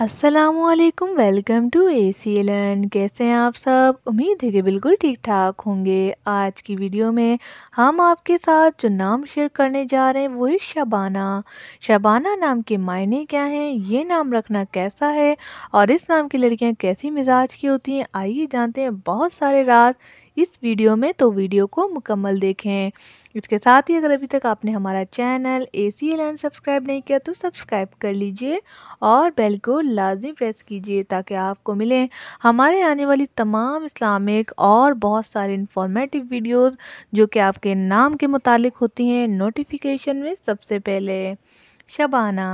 असलकम welcome to A C N कैसे हैं आप सब उम्मीद है कि बिल्कुल ठीक ठाक होंगे आज की वीडियो में हम आपके साथ जो नाम शेयर करने जा रहे हैं वो है शबाना शबाना नाम के मायने क्या हैं ये नाम रखना कैसा है और इस नाम की लड़कियां कैसी मिजाज की होती हैं आइए जानते हैं बहुत सारे रात इस वीडियो में तो वीडियो को मुकम्मल देखें इसके साथ ही अगर अभी तक आपने हमारा channel A C L N subscribe नहीं किया तो सब्सक्राइब कर लीजिए और बेल को लाजमी प्रेस कीजिए ताकि आपको मिलें हमारे आने वाली तमाम इस्लामिक और बहुत सारे इन्फॉर्मेटिव वीडियोस जो कि आपके नाम के मुतालिक होती हैं नोटिफिकेशन में सबसे पहले शबाना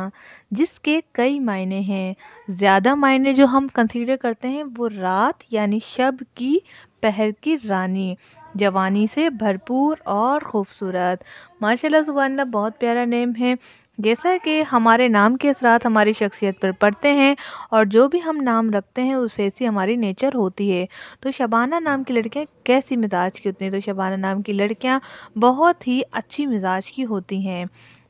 जिसके कई मायने हैं ज़्यादा मायने जो हम कंसीडर करते हैं वो रात यानी शब की पहर की रानी जवानी से भरपूर और ख़ूबसूरत माशाल्लाह सुबहानला बहुत प्यारा नेम है जैसा कि हमारे नाम के असरात हमारी शख्सियत पर पड़ते हैं और जो भी हम नाम रखते हैं उस वैसी हमारी नेचर होती है तो शबाना नाम की लड़कियाँ कैसी मिजाज की होती हैं तो शबाना नाम की लड़कियाँ बहुत ही अच्छी मिजाज की होती हैं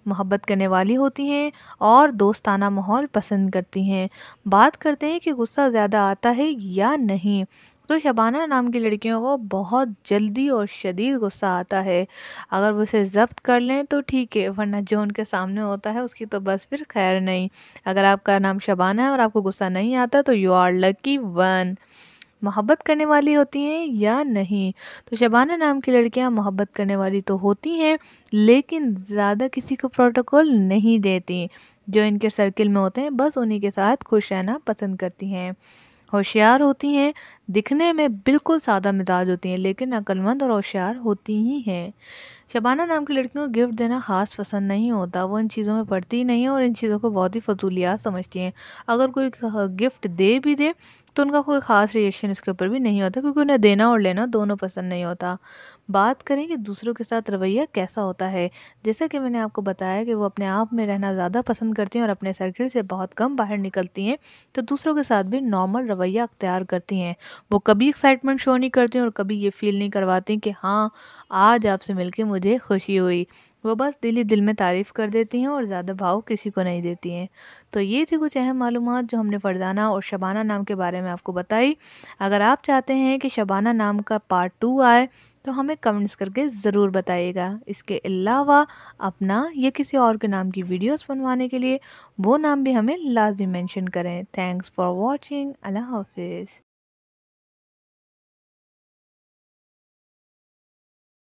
मोहब्बत करने वाली होती हैं और दोस्ताना माहौल पसंद करती हैं बात करते हैं कि गुस्सा ज़्यादा आता है या नहीं तो शबाना नाम की लड़कियों को बहुत जल्दी और शदीद गुस्सा आता है अगर वो उसे जब्त कर लें तो ठीक है वरना जो उनके सामने होता है उसकी तो बस फिर खैर नहीं अगर आपका नाम शबाना है और आपको गुस्सा नहीं आता तो यू आर लकी वन मोहब्बत करने वाली होती हैं या नहीं तो शबाना नाम की लड़कियां मोहब्बत करने वाली तो होती हैं लेकिन ज़्यादा किसी को प्रोटोकॉल नहीं देती जो इनके सर्किल में होते हैं बस उन्हीं के साथ खुश रहना पसंद करती हैं होशियार होती हैं दिखने में बिल्कुल सादा मिजाज होती हैं लेकिन अक्लमंद और होशियार होती ही हैं शबाना नाम की लड़कियों को गिफ्ट देना ख़ास पसंद नहीं होता वो इन चीज़ों में पड़ती ही नहीं है और इन चीज़ों को बहुत ही फजूलियात समझती हैं अगर कोई गिफ्ट दे भी दे तो उनका कोई ख़ास रिएक्शन इसके ऊपर भी नहीं होता क्योंकि उन्हें देना और लेना दोनों पसंद नहीं होता बात करें कि दूसरों के साथ रवैया कैसा होता है जैसा कि मैंने आपको बताया कि वो अपने आप में रहना ज़्यादा पसंद करती हैं और अपने सर्किल से बहुत कम बाहर निकलती हैं तो दूसरों के साथ भी नॉर्मल रवैया अख्तियार करती हैं वो कभी एक्साइटमेंट शो नहीं करती और कभी ये फील नहीं करवाती कि हाँ आज आपसे मिलकर मुझे खुशी हुई वो बस दिल ही दिल में तारीफ़ कर देती हैं और ज़्यादा भाव किसी को नहीं देती हैं तो ये थी कुछ अहम मालूम जो हमने फ़रजाना और शबाना नाम के बारे में आपको बताई अगर आप चाहते हैं कि शबाना नाम का पार्ट टू आए तो हमें कमेंट्स करके ज़रूर बताइएगा इसके अलावा अपना या किसी और के नाम की वीडियोस बनवाने के लिए वो नाम भी हमें लाजमी मेंशन करें थैंक्स फॉर वाचिंग अल्लाह हाफिज़